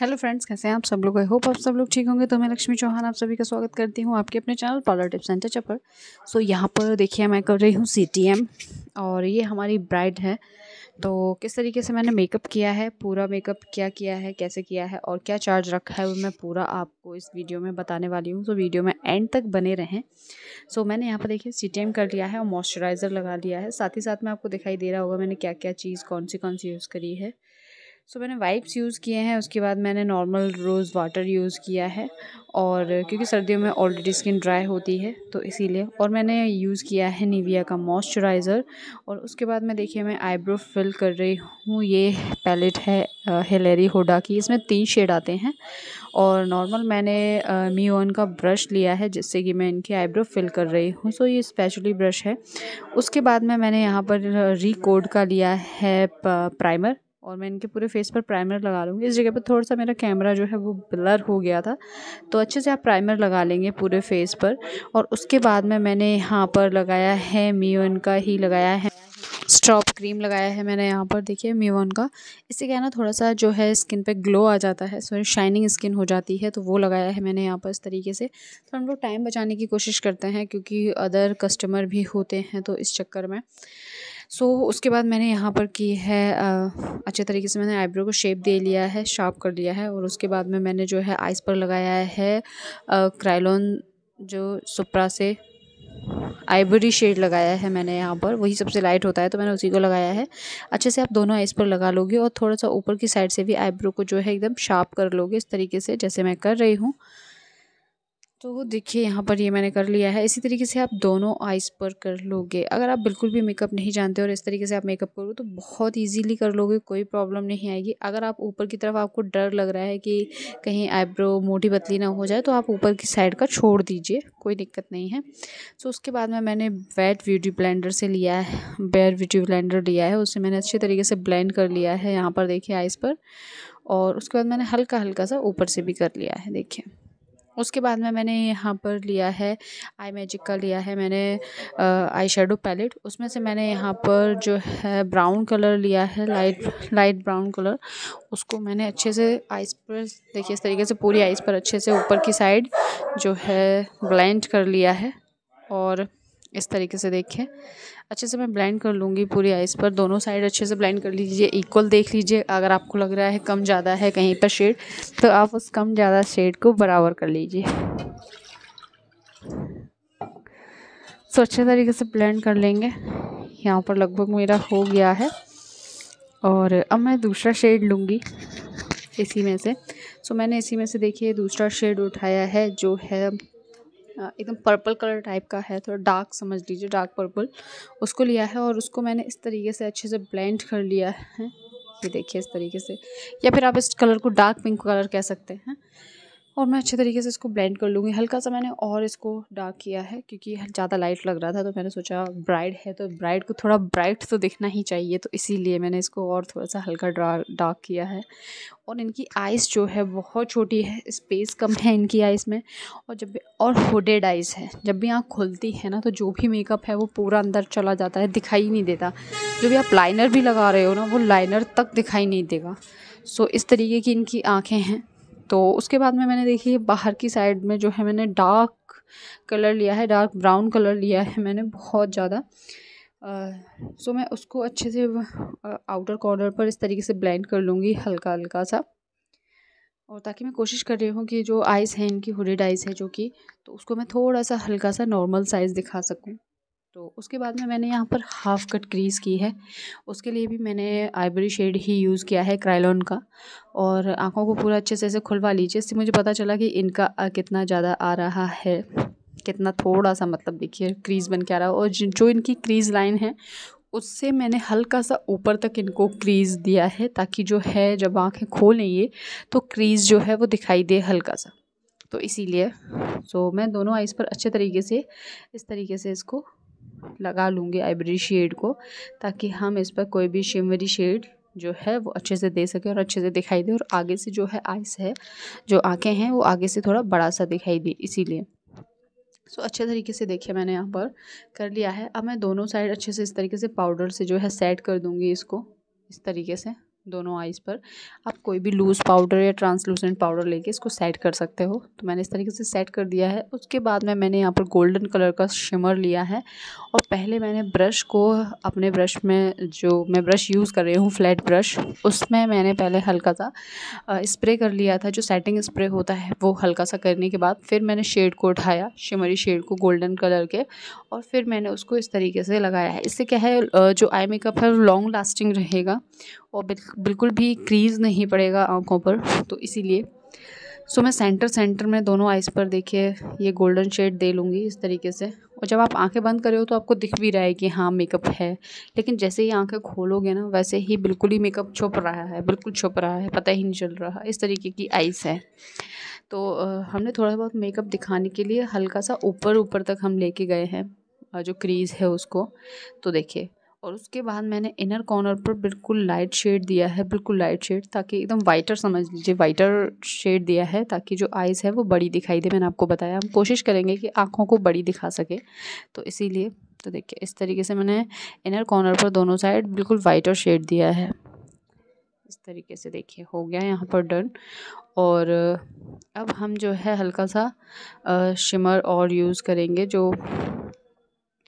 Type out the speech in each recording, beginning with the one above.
hello friends कैसे हैं आप सब लोग आई होप आप सब लोग ठीक होंगे तो मैं लक्ष्मी चौहान आप सभी का स्वागत करती हूँ आपके अपने channel parlour tips and touch up पर सो यहाँ पर देखिए मैं कर रही हूँ सीटीएम और ये हमारी ब्राइड है तो किस तरीके से मैंने मेकअप किया है पूरा मेकअप क्या किया है कैसे किया है और क्या चार्ज रखा है वो मैं पूरा आपको इस वीडियो में बताने वाली हूँ सो तो वीडियो में एंड तक बने रहें सो मैंने यहाँ पर देखिए सी कर लिया है और मॉइस्चराइज़र लगा लिया है साथ ही साथ में आपको दिखाई दे रहा होगा मैंने क्या क्या चीज़ कौन सी कौन सी यूज़ करी है सो मैंने वाइप्स यूज़ किए हैं उसके बाद मैंने नॉर्मल रोज़ वाटर यूज़ किया है और क्योंकि सर्दियों में ऑलरेडी स्किन ड्राई होती है तो इसीलिए और मैंने यूज़ किया है निविया का मॉइस्चराइज़र और उसके बाद मैं देखिए मैं आईब्रो फिल कर रही हूँ ये पैलेट है हेलेरी होडा की इसमें तीन शेड आते हैं और नॉर्मल मैंने मीओन का ब्रश लिया है जिससे कि मैं इनकी आईब्रो फिल कर रही हूँ सो ये स्पेशली ब्रश है उसके बाद में मैंने यहाँ पर रिकोड का लिया है प्राइमर और मैं इनके पूरे फेस पर प्राइमर लगा लूँगी इस जगह पर थोड़ा सा मेरा कैमरा जो है वो ब्लर हो गया था तो अच्छे से आप प्राइमर लगा लेंगे पूरे फेस पर और उसके बाद में मैंने यहाँ पर लगाया है मीवन का ही लगाया है स्ट्रॉप क्रीम लगाया है मैंने यहाँ पर देखिए मीवन का इससे क्या है ना थोड़ा सा जो है स्किन पर ग्लो आ जाता है सॉरी शाइनिंग स्किन हो जाती है तो वो लगाया है मैंने यहाँ पर इस तरीके से तो हम लोग टाइम बचाने की कोशिश करते हैं क्योंकि अदर कस्टमर भी होते हैं तो इस चक्कर में सो so, उसके बाद मैंने यहाँ पर की है अच्छे तरीके से मैंने आईब्रो को शेप दे लिया है शार्प कर लिया है और उसके बाद में मैंने जो है आइस पर लगाया है क्राइलॉन जो सुप्रा से आइबरी शेड लगाया है मैंने यहाँ पर वही सबसे लाइट होता है तो मैंने उसी को लगाया है अच्छे से आप दोनों आइस पर लगा लोगे और थोड़ा सा ऊपर की साइड से भी आईब्रो को जो है एकदम शार्प कर लोगे इस तरीके से जैसे मैं कर रही हूँ तो देखिए यहाँ पर ये मैंने कर लिया है इसी तरीके से आप दोनों आइज़ पर कर लोगे अगर आप बिल्कुल भी मेकअप नहीं जानते और इस तरीके से आप मेकअप करो तो बहुत इजीली कर लोगे कोई प्रॉब्लम नहीं आएगी अगर आप ऊपर की तरफ आपको डर लग रहा है कि कहीं आईब्रो मोटी पतली ना हो जाए तो आप ऊपर की साइड का छोड़ दीजिए कोई दिक्कत नहीं है सो तो उसके बाद में मैंने वेट ब्यूटी ब्लेंडर से लिया है बेड ब्यूटी ब्लेंडर लिया है उसे मैंने अच्छे तरीके से ब्लेंड कर लिया है यहाँ पर देखिए आइज़ पर और उसके बाद मैंने हल्का हल्का सा ऊपर से भी कर लिया है देखिए उसके बाद में मैंने यहाँ पर लिया है आई मैजिक का लिया है मैंने आई शेडो पैलेट उसमें से मैंने यहाँ पर जो है ब्राउन कलर लिया है लाइट लाइट ब्राउन कलर उसको मैंने अच्छे से आइस पर देखिए इस तरीके से पूरी आइस पर अच्छे से ऊपर की साइड जो है ब्लेंड कर लिया है और इस तरीके से देखें अच्छे से मैं ब्लेंड कर लूँगी पूरी आइस पर दोनों साइड अच्छे से ब्लेंड कर लीजिए इक्वल देख लीजिए अगर आपको लग रहा है कम ज़्यादा है कहीं पर शेड तो आप उस कम ज़्यादा शेड को बराबर कर लीजिए सो तो अच्छे तरीके से ब्लेंड कर लेंगे यहाँ पर लगभग मेरा हो गया है और अब मैं दूसरा शेड लूँगी इसी में से सो तो मैंने इसी में से देखिए दूसरा शेड उठाया है जो है एकदम पर्पल कलर टाइप का है थोड़ा डार्क समझ लीजिए डार्क पर्पल उसको लिया है और उसको मैंने इस तरीके से अच्छे से ब्लेंड कर लिया है ये देखिए इस तरीके से या फिर आप इस कलर को डार्क पिंक कलर कह सकते हैं और मैं अच्छे तरीके से इसको ब्लेंड कर लूँगी हल्का सा मैंने और इसको डार्क किया है क्योंकि ज़्यादा लाइट लग रहा था तो मैंने सोचा ब्राइड है तो ब्राइड को थोड़ा ब्राइट तो दिखना ही चाहिए तो इसीलिए मैंने इसको और थोड़ा सा हल्का डार्क किया है और इनकी आइज़ जो है बहुत छोटी है स्पेस कम है इनकी आइज़ में और जब भी और होडेड आइज़ है जब भी आँख खुलती है ना तो जो भी मेकअप है वो पूरा अंदर चला जाता है दिखाई नहीं देता जो भी आप लाइनर भी लगा रहे हो ना वो लाइनर तक दिखाई नहीं देगा सो इस तरीके की इनकी आँखें हैं तो उसके बाद में मैंने देखी बाहर की साइड में जो है मैंने डार्क कलर लिया है डार्क ब्राउन कलर लिया है मैंने बहुत ज़्यादा सो मैं उसको अच्छे से आउटर कॉर्नर पर इस तरीके से ब्लेंड कर लूँगी हल्का हल्का सा और ताकि मैं कोशिश कर रही हूँ कि जो आइज़ हैं इनकी हुडेड आइज़ है जो कि तो उसको मैं थोड़ा सा हल्का सा नॉर्मल साइज़ दिखा सकूँ तो उसके बाद में मैंने यहाँ पर हाफ़ कट क्रीज़ की है उसके लिए भी मैंने आइबरी शेड ही यूज़ किया है क्राइलॉन का और आँखों को पूरा अच्छे से ऐसे खुलवा लीजिए इससे मुझे पता चला कि इनका कितना ज़्यादा आ रहा है कितना थोड़ा सा मतलब देखिए क्रीज़ बन के आ रहा है और जो इनकी क्रीज़ लाइन है उससे मैंने हल्का सा ऊपर तक इनको क्रीज़ दिया है ताकि जो है जब आँखें खोलें ये तो क्रीज़ जो है वो दिखाई दे हल्का सा तो इसीलिए सो मैं दोनों आइज़ पर अच्छे तरीके से इस तरीके से इसको लगा लूँगी आईब्री शेड को ताकि हम इस पर कोई भी शिमरी शेड जो है वो अच्छे से दे सके और अच्छे से दिखाई दे और आगे से जो है आइस है जो आँखें हैं वो आगे से थोड़ा बड़ा सा दिखाई दे इसीलिए सो so, अच्छे तरीके से देखिए मैंने यहाँ पर कर लिया है अब मैं दोनों साइड अच्छे से इस तरीके से पाउडर से जो है सेट कर दूँगी इसको इस तरीके से दोनों आइज़ पर आप कोई भी लूज़ पाउडर या ट्रांसलूसेंट पाउडर लेके इसको सेट कर सकते हो तो मैंने इस तरीके से सेट कर दिया है उसके बाद में मैंने यहाँ पर गोल्डन कलर का शिमर लिया है और पहले मैंने ब्रश को अपने ब्रश में जो मैं ब्रश यूज़ कर रही हूँ फ्लैट ब्रश उसमें मैंने पहले हल्का सा इस्प्रे कर लिया था जो सेटिंग इस्प्रे होता है वो हल्का सा करने के बाद फिर मैंने शेड को उठाया शिमरी शेड को गोल्डन कलर के और फिर मैंने उसको इस तरीके से लगाया है इससे क्या है जो आई मेकअप है लॉन्ग लास्टिंग रहेगा और बिल्कुल भी क्रीज नहीं पड़ेगा आँखों पर तो इसीलिए सो मैं सेंटर सेंटर में दोनों आइज़ पर देखिए ये गोल्डन शेड दे लूँगी इस तरीके से और जब आप आंखें बंद करें हो तो आपको दिख भी रहा है कि हाँ मेकअप है लेकिन जैसे ही आंखें खोलोगे ना वैसे ही बिल्कुल ही मेकअप छुप रहा है बिल्कुल छुप रहा है पता ही नहीं चल रहा इस तरीके की आइज़ है तो हमने थोड़ा बहुत मेकअप दिखाने के लिए हल्का सा ऊपर ऊपर तक हम लेके गए हैं जो क्रीज़ है उसको तो देखिए और उसके बाद मैंने इनर कॉर्नर पर बिल्कुल लाइट शेड दिया है बिल्कुल लाइट शेड ताकि एकदम वाइटर समझ लीजिए वाइटर शेड दिया है ताकि जो आइज़ है वो बड़ी दिखाई दे मैंने आपको बताया हम कोशिश करेंगे कि आँखों को बड़ी दिखा सके तो इसीलिए तो देखिए इस तरीके से मैंने इनर कॉर्नर पर दोनों साइड बिल्कुल वाइटर शेड दिया है इस तरीके से देखिए हो गया यहाँ पर डन और अब हम जो है हल्का सा शिमर और यूज़ करेंगे जो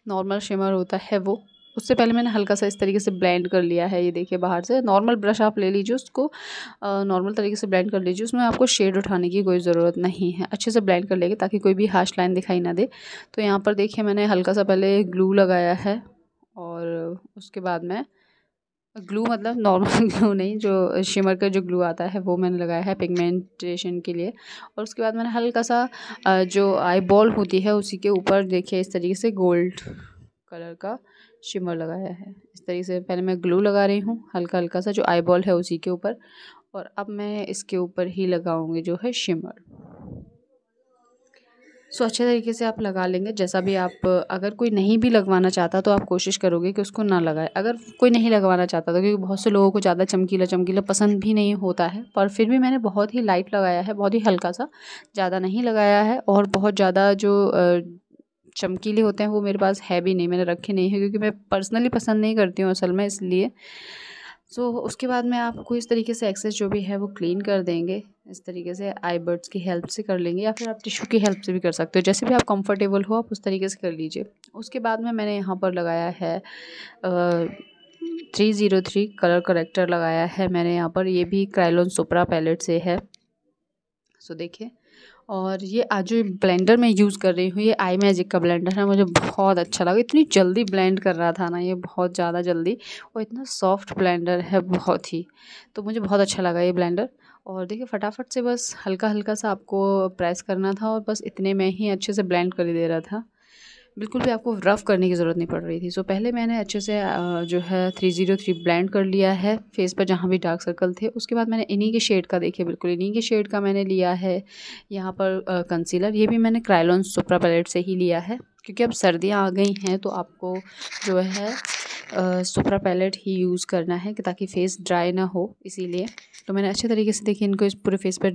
नॉर्मल शिमर होता है वो उससे पहले मैंने हल्का सा इस तरीके से ब्लेंड कर लिया है ये देखिए बाहर से नॉर्मल ब्रश आप ले लीजिए उसको नॉर्मल तरीके से ब्लेंड कर लीजिए उसमें आपको शेड उठाने की कोई ज़रूरत नहीं है अच्छे से ब्लेंड कर लेंगे ताकि कोई भी हाश लाइन दिखाई ना दे तो यहाँ पर देखिए मैंने हल्का सा पहले ग्लू लगाया है और उसके बाद मैं ग्लू मतलब नॉर्मल ग्लू नहीं जो शिमर का जो ग्लू आता है वो मैंने लगाया है पिगमेंटेशन के लिए और उसके बाद मैंने हल्का सा जो आई बॉल होती है उसी के ऊपर देखिए इस तरीके से गोल्ड कलर का शिमर लगाया है इस तरीके से पहले मैं ग्लू लगा रही हूँ हल्का हल्का सा जो आई बॉल है उसी के ऊपर और अब मैं इसके ऊपर ही लगाऊंगी जो है शिमर सो अच्छे तरीके से आप लगा लेंगे जैसा भी आप अगर कोई नहीं भी लगवाना चाहता तो आप कोशिश करोगे कि उसको ना लगाए अगर कोई नहीं लगवाना चाहता तो क्योंकि बहुत से लोगों को ज़्यादा चमकीला चमकीला पसंद भी नहीं होता है पर फिर भी मैंने बहुत ही लाइट लगाया है बहुत ही हल्का सा ज़्यादा नहीं लगाया है और बहुत ज़्यादा जो चमकीले होते हैं वो मेरे पास है भी नहीं मैंने रखे नहीं है क्योंकि मैं पर्सनली पसंद नहीं करती हूँ असल में इसलिए सो so, उसके बाद में आपको इस तरीके से एक्सेस जो भी है वो क्लीन कर देंगे इस तरीके से आई बर्ड्स की हेल्प से कर लेंगे या फिर आप टिशू की हेल्प से भी कर सकते हो जैसे भी आप कंफर्टेबल हो आप उस तरीके से कर लीजिए उसके बाद में मैंने यहाँ पर लगाया है three zero three colour corrector लगाया है मैंने यहाँ पर ये भी क्राइलोन सुपरा पैलेट से है सो देखिए और ये आज जो ब्लेंडर मैं यूज़ कर रही हूँ ये आई मैजिक का ब्लेंडर है मुझे बहुत अच्छा लगा इतनी जल्दी ब्लेंड कर रहा था ना ये बहुत ज़्यादा जल्दी और इतना सॉफ्ट ब्लेंडर है बहुत ही तो मुझे बहुत अच्छा लगा ये ब्लेंडर और देखिए फटाफट से बस हल्का हल्का सा आपको प्रेस करना था और बस इतने में ही अच्छे से ब्लेंड कर दे रहा था बिल्कुल भी आपको रफ़ करने की ज़रूरत नहीं पड़ रही थी सो पहले मैंने अच्छे से जो है थ्री ज़ीरो थ्री ब्लैंड कर लिया है फेस पर जहाँ भी डार्क सर्कल थे उसके बाद मैंने इन्हीं के शेड का देखे बिल्कुल इन्हीं के शेड का मैंने लिया है यहाँ पर कंसीलर ये भी मैंने क्राइलॉन सुप्रा पैलेट से ही लिया है क्योंकि अब सर्दियाँ आ गई हैं तो आपको जो है सुपरा पैलेट ही यूज़ करना है कि ताकि फेस ड्राई ना हो इसीलिए तो मैंने अच्छे तरीके से देखिए इनको इस पूरे फेस पर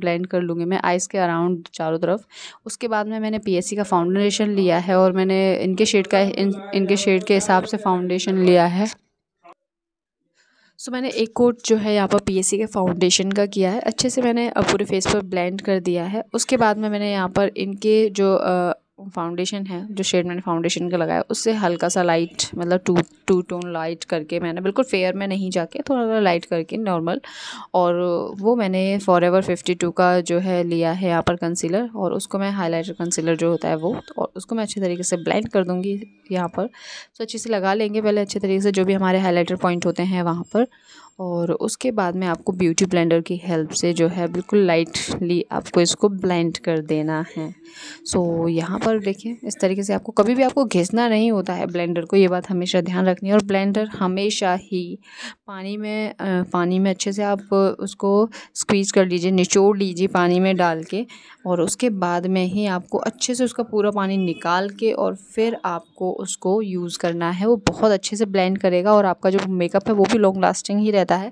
ब्लेंड कर लूँगी मैं आइज़ के अराउंड चारों तरफ उसके बाद में मैंने पी का फाउंडेशन लिया है और मैंने इनके शेड का इन, इनके शेड के हिसाब से फाउंडेशन लिया है सो so, मैंने एक कोट जो है यहाँ पर पी के फाउंडेशन का किया है अच्छे से मैंने पूरे फेस पर ब्लेंड कर दिया है उसके बाद में मैंने यहाँ पर इनके जो फाउंडेशन है जो शेड मैंने फाउंडेशन का लगाया उससे हल्का सा लाइट मतलब टू टू टोन लाइट करके मैंने बिल्कुल फेयर में नहीं जाके थोड़ा थोड़ा लाइट करके नॉर्मल और वो मैंने फॉर एवर फिफ्टी टू का जो है लिया है यहाँ पर कंसीलर और उसको मैं हाईलाइटर कंसीलर जो होता है वो तो और उसको मैं अच्छे तरीके से ब्लेंड कर दूँगी यहाँ पर तो अच्छे से लगा लेंगे पहले अच्छे तरीके से जो भी हमारे हाईलाइटर पॉइंट होते हैं वहाँ पर और उसके बाद में आपको ब्यूटी ब्लेंडर की हेल्प से जो है बिल्कुल लाइटली आपको इसको ब्लेंड कर देना है सो so, यहाँ पर देखिए इस तरीके से आपको कभी भी आपको घिसना नहीं होता है ब्लेंडर को ये बात हमेशा ध्यान रखनी है और ब्लेंडर हमेशा ही पानी में पानी में अच्छे से आप उसको स्क्वीज़ कर लीजिए निचोड़ लीजिए पानी में डाल के और उसके बाद में ही आपको अच्छे से उसका पूरा पानी निकाल के और फिर आपको उसको यूज़ करना है वो बहुत अच्छे से ब्लेंड करेगा और आपका जो मेकअप है वो भी लॉन्ग लास्टिंग ही रहता रहता है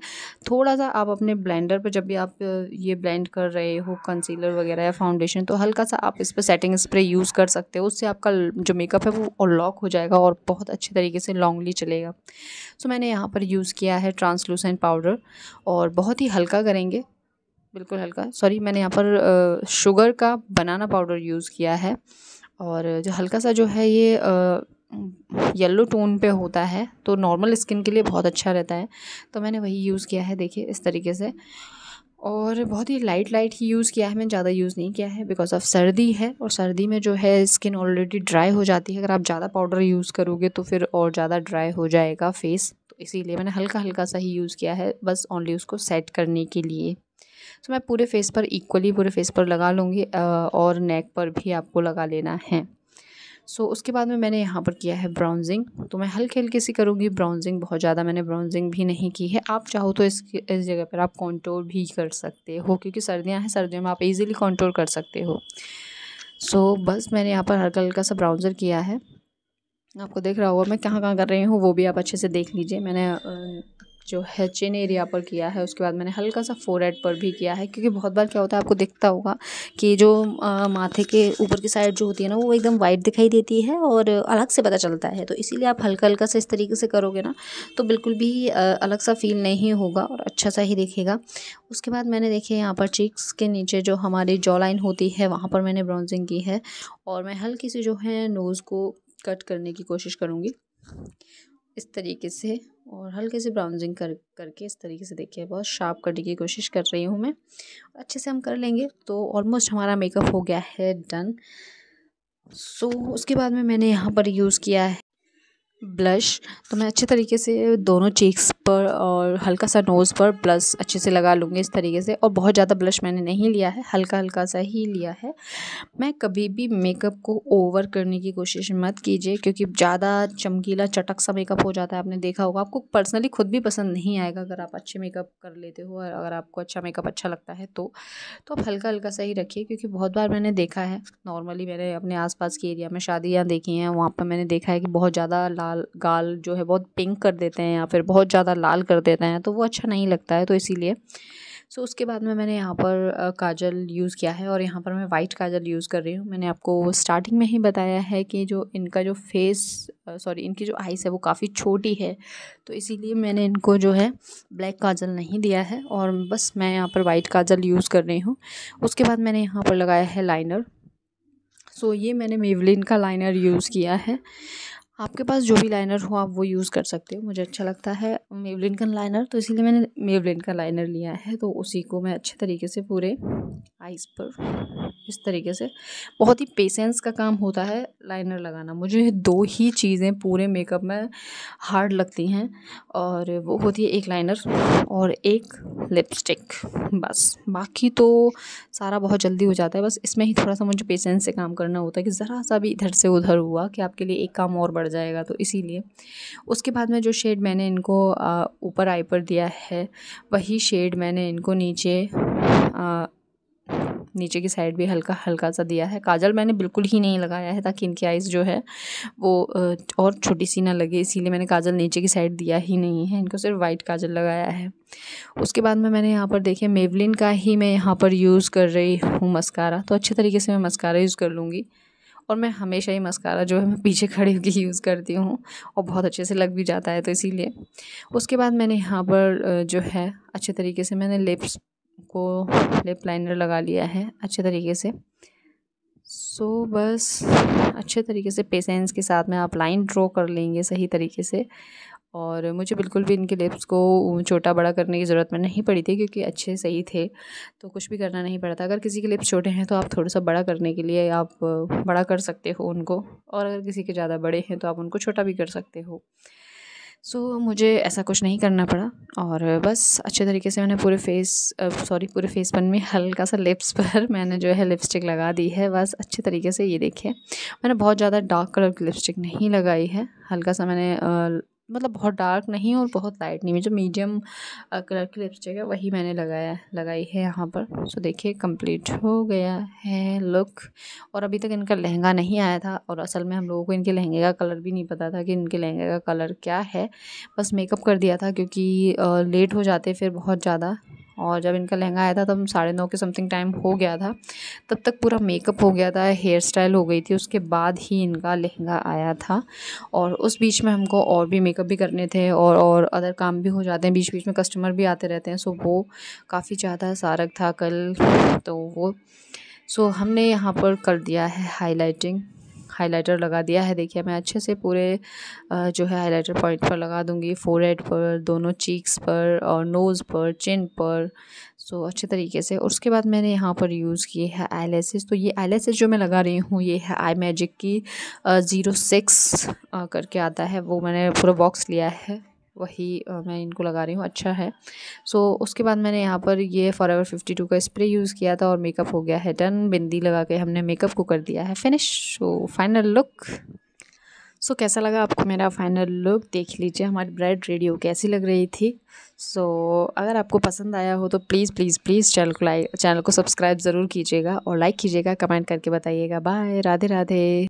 थोड़ा सा आप अपने ब्लेंडर पर जब भी आप ये ब्लेंड कर रहे हो कंसीलर वगैरह या फाउंडेशन तो हल्का सा आप इस पर सेटिंग स्प्रे यूज़ कर सकते हो उससे आपका जो मेकअप है वो और लॉक हो जाएगा और बहुत अच्छे तरीके से लॉन्गली चलेगा सो मैंने यहाँ पर यूज़ किया है ट्रांसलूसेंट पाउडर और बहुत ही हल्का करेंगे बिल्कुल हल्का सॉरी मैंने यहाँ पर शुगर का बनाना पाउडर यूज़ किया है और जो हल्का सा जो है ये येलो टोन पे होता है तो नॉर्मल स्किन के लिए बहुत अच्छा रहता है तो मैंने वही यूज़ किया है देखिए इस तरीके से और बहुत ही लाइट लाइट ही यूज़ किया है मैंने ज़्यादा यूज़ नहीं किया है बिकॉज ऑफ सर्दी है और सर्दी में जो है स्किन ऑलरेडी ड्राई हो जाती है अगर आप ज़्यादा पाउडर यूज़ करोगे तो फिर और ज़्यादा ड्राई हो जाएगा फेस तो इसीलिए मैंने हल्का हल्का सा ही यूज़ किया है बस ओनली उसको सेट करने के लिए तो मैं पूरे फेस पर इक्वली पूरे फेस पर लगा लूँगी और नेक पर भी आपको लगा लेना है सो so, उसके बाद में मैंने यहाँ पर किया है ब्राउजिंग तो मैं हल्के हल्के सी करूँगी ब्राउजिंग बहुत ज़्यादा मैंने ब्राउजिंग भी नहीं की है आप चाहो तो इस इस जगह पर आप कॉन्टोर भी कर सकते हो क्योंकि सर्दियाँ हैं सर्दियों में आप इजीली कॉन्टोर कर सकते हो सो so, बस मैंने यहाँ पर हल्का हल्का सा ब्राउज़र किया है आपको देख रहा होगा मैं कहाँ कहाँ कर रही हूँ वो भी आप अच्छे से देख लीजिए मैंने जो है चिन एरिया पर किया है उसके बाद मैंने हल्का सा फोरहेड पर भी किया है क्योंकि बहुत बार क्या होता है आपको दिखता होगा कि जो आ, माथे के ऊपर की साइड जो होती है ना वो एकदम वाइट दिखाई देती है और अलग से पता चलता है तो इसीलिए आप हल्का हल्का सा इस तरीके से करोगे ना तो बिल्कुल भी आ, अलग सा फील नहीं होगा और अच्छा सा ही दिखेगा उसके बाद मैंने देखे यहाँ पर चीक्स के नीचे जो हमारी जॉ लाइन होती है वहाँ पर मैंने ब्राउजिंग की है और मैं हल्की सी जो है नोज़ को कट करने की कोशिश करूँगी इस तरीके से और हल्के से ब्राउनजिंग कर करके इस तरीके से देखिए बहुत शार्प करने की कोशिश कर रही हूँ मैं अच्छे से हम कर लेंगे तो ऑलमोस्ट हमारा मेकअप हो गया है डन सो so, उसके बाद में मैंने यहाँ पर यूज़ किया है ब्लश तो मैं अच्छे तरीके से दोनों चीक्स पर और हल्का सा नोज़ पर ब्लश अच्छे से लगा लूँगी इस तरीके से और बहुत ज़्यादा ब्लश मैंने नहीं लिया है हल्का हल्का सा ही लिया है मैं कभी भी मेकअप को ओवर करने की कोशिश मत कीजिए क्योंकि ज़्यादा चमकीला चटक सा मेकअप हो जाता है आपने देखा होगा आपको पर्सनली खुद भी पसंद नहीं आएगा अगर आप अच्छे मेकअप कर लेते हो और अगर आपको अच्छा मेकअप अच्छा लगता है तो तो आप हल्का हल्का सा ही रखिए क्योंकि बहुत बार मैंने देखा है नॉर्मली मैंने अपने आसपास के एरिया में शादियाँ देखी हैं वहाँ पर मैंने देखा है कि बहुत ज़्यादा लाल गाल गाल जो है बहुत पिंक कर देते हैं या फिर बहुत ज़्यादा लाल कर देते हैं तो वो अच्छा नहीं लगता है तो इसीलिए सो उसके बाद में मैंने यहाँ पर काजल यूज़ किया है और यहाँ पर मैं वाइट काजल यूज़ कर रही हूँ मैंने आपको स्टार्टिंग में ही बताया है कि जो इनका जो फेस सॉरी इनकी जो आइस है वो काफ़ी छोटी है तो इसीलिए मैंने इनको जो है ब्लैक काजल नहीं दिया है और बस मैं यहाँ पर वाइट काजल यूज़ कर रही हूँ उसके बाद मैंने यहाँ पर लगाया है लाइनर सो so, ये मैंने मेवलिन का लाइनर यूज़ किया है आपके पास जो भी लाइनर हो आप वो यूज़ कर सकते हो मुझे अच्छा लगता है मेवलिन का लाइनर तो इसीलिए मैंने मेवलिन का लाइनर लिया है तो उसी को मैं अच्छे तरीके से पूरे आइस पर इस तरीके से बहुत ही पेशेंस का काम होता है लाइनर लगाना मुझे दो ही चीज़ें पूरे मेकअप में हार्ड लगती हैं और वो होती है एक लाइनर और एक लिपस्टिक बस बाकी तो सारा बहुत जल्दी हो जाता है बस इसमें ही थोड़ा सा मुझे पेशेंस से काम करना होता है कि ज़रा सा भी इधर से उधर हुआ कि आपके लिए एक काम और बढ़ पड़ जाएगा तो इसीलिए उसके बाद में जो शेड मैंने इनको ऊपर आई पर दिया है वही शेड मैंने इनको नीचे आ, नीचे की साइड भी हल्का हल्का सा दिया है काजल मैंने बिल्कुल ही नहीं लगाया है ताकि इनकी आइज़ जो है वो और छोटी सी ना लगे इसीलिए मैंने काजल नीचे की साइड दिया ही नहीं है इनको सिर्फ वाइट काजल लगाया है उसके बाद में मैंने यहाँ पर देखिए मेवलिन का ही मैं यहाँ पर यूज़ कर रही हूँ मस्कारा तो अच्छे तरीके से मैं मस्कारा यूज़ कर लूँगी और मैं हमेशा ही मस्कारा जो है मैं पीछे खड़े होकर यूज़ करती हूँ और बहुत अच्छे से लग भी जाता है तो इसीलिए उसके बाद मैंने यहाँ पर जो है अच्छे तरीके से मैंने लिप्स को लिप लाइनर लगा लिया है अच्छे तरीके से सो so, बस अच्छे तरीके से पेशेंस के साथ में आप लाइन ड्रॉ कर लेंगे सही तरीके से और मुझे बिल्कुल भी इनके लिप्स को छोटा बड़ा करने की ज़रूरत में नहीं पड़ी थी क्योंकि अच्छे सही थे तो कुछ भी करना नहीं पड़ा था अगर किसी के लिप्स छोटे हैं तो आप थोड़ा सा बड़ा करने के लिए आप बड़ा कर सकते हो उनको और अगर किसी के ज़्यादा बड़े हैं तो आप उनको छोटा भी कर सकते हो सो so, मुझे ऐसा कुछ नहीं करना पड़ा और बस अच्छे तरीके से मैंने पूरे फेस सॉरी पूरे फेस पर में हल्का सा लिप्स पर मैंने जो है लिपस्टिक लगा दी है बस अच्छे तरीके से ये देखिए मैंने बहुत ज़्यादा डार्क कलर की लिपस्टिक नहीं लगाई है हल्का सा मैंने मतलब बहुत डार्क नहीं और बहुत लाइट नहीं जो मीडियम कलर की लिपस्टिक है वही मैंने लगाया लगाई है यहाँ पर सो देखिए कंप्लीट हो गया है लुक और अभी तक इनका लहंगा नहीं आया था और असल में हम लोगों को इनके लहंगे का कलर भी नहीं पता था कि इनके लहंगे का कलर क्या है बस मेकअप कर दिया था क्योंकि लेट हो जाते फिर बहुत ज़्यादा और जब इनका लहंगा आया था तब साढ़े नौ के समथिंग टाइम हो गया था तब तक पूरा मेकअप हो गया था हेयर स्टाइल हो गई थी उसके बाद ही इनका लहंगा आया था और उस बीच में हमको और भी मेकअप भी करने थे और और अदर काम भी हो जाते हैं बीच बीच में कस्टमर भी आते रहते हैं सो वो काफ़ी ज़्यादा सारक था कल तो वो सो हमने यहाँ पर कर दिया है हाईलाइटिंग हाइलाइटर लगा दिया है देखिए मैं अच्छे से पूरे जो है हाइलाइटर पॉइंट पर लगा दूँगी फोर पर दोनों चीक्स पर और नोज़ पर चिन पर सो अच्छे तरीके से और उसके बाद मैंने यहाँ पर यूज़ किए है आईलेसिस तो ये आईलेसिस जो मैं लगा रही हूँ ये है आई मैजिक की ज़ीरो सिक्स करके आता है वो मैंने पूरा बॉक्स लिया है वही मैं इनको लगा रही हूँ अच्छा है सो so, उसके बाद मैंने यहाँ पर ये फ़ॉर एवर फिफ्टी टू का स्प्रे यूज़ किया था और मेकअप हो गया है डन बिंदी लगा के हमने मेकअप को कर दिया है finish so final look so कैसा लगा आपको मेरा फाइनल लुक देख लीजिए हमारी ब्रेड रेडियो कैसी लग रही थी सो so, अगर आपको पसंद आया हो तो प्लीज़ प्लीज़ प्लीज़ चैनल को लाइक चैनल को सब्सक्राइब ज़रूर कीजिएगा और लाइक कीजिएगा कमेंट करके बताइएगा बाय राधे राधे